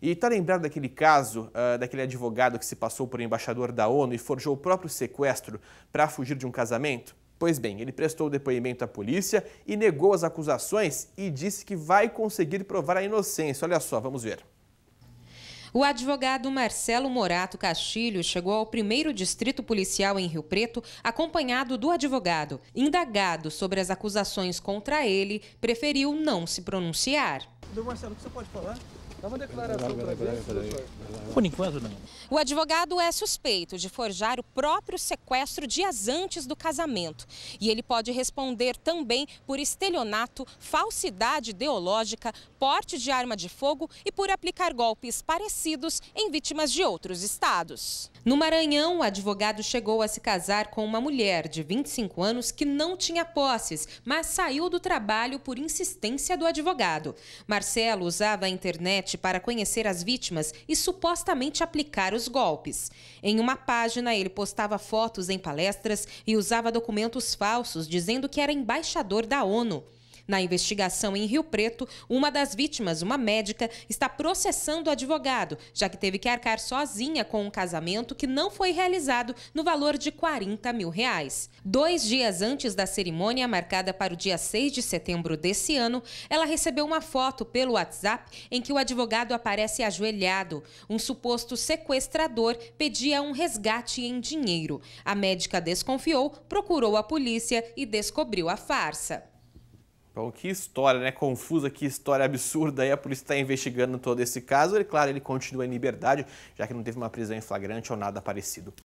E está lembrado daquele caso, uh, daquele advogado que se passou por embaixador da ONU e forjou o próprio sequestro para fugir de um casamento? Pois bem, ele prestou depoimento à polícia e negou as acusações e disse que vai conseguir provar a inocência. Olha só, vamos ver. O advogado Marcelo Morato Castilho chegou ao primeiro distrito policial em Rio Preto, acompanhado do advogado. Indagado sobre as acusações contra ele, preferiu não se pronunciar. Doutor Marcelo, o que você pode falar? Dá uma declaração para professor. Por enquanto, não. O advogado é suspeito de forjar o próprio sequestro dias antes do casamento. E ele pode responder também por estelionato, falsidade ideológica, porte de arma de fogo e por aplicar golpes parecidos em vítimas de outros estados. No Maranhão, o advogado chegou a se casar com uma mulher de 25 anos que não tinha posses, mas saiu do trabalho por insistência do advogado. Marcelo usava a internet internet para conhecer as vítimas e supostamente aplicar os golpes. Em uma página, ele postava fotos em palestras e usava documentos falsos dizendo que era embaixador da ONU. Na investigação em Rio Preto, uma das vítimas, uma médica, está processando o advogado, já que teve que arcar sozinha com um casamento que não foi realizado no valor de 40 mil reais. Dois dias antes da cerimônia, marcada para o dia 6 de setembro desse ano, ela recebeu uma foto pelo WhatsApp em que o advogado aparece ajoelhado. Um suposto sequestrador pedia um resgate em dinheiro. A médica desconfiou, procurou a polícia e descobriu a farsa. Então, que história, né? Confusa, que história absurda aí. A polícia está investigando todo esse caso. E, claro, ele continua em liberdade, já que não teve uma prisão em flagrante ou nada parecido.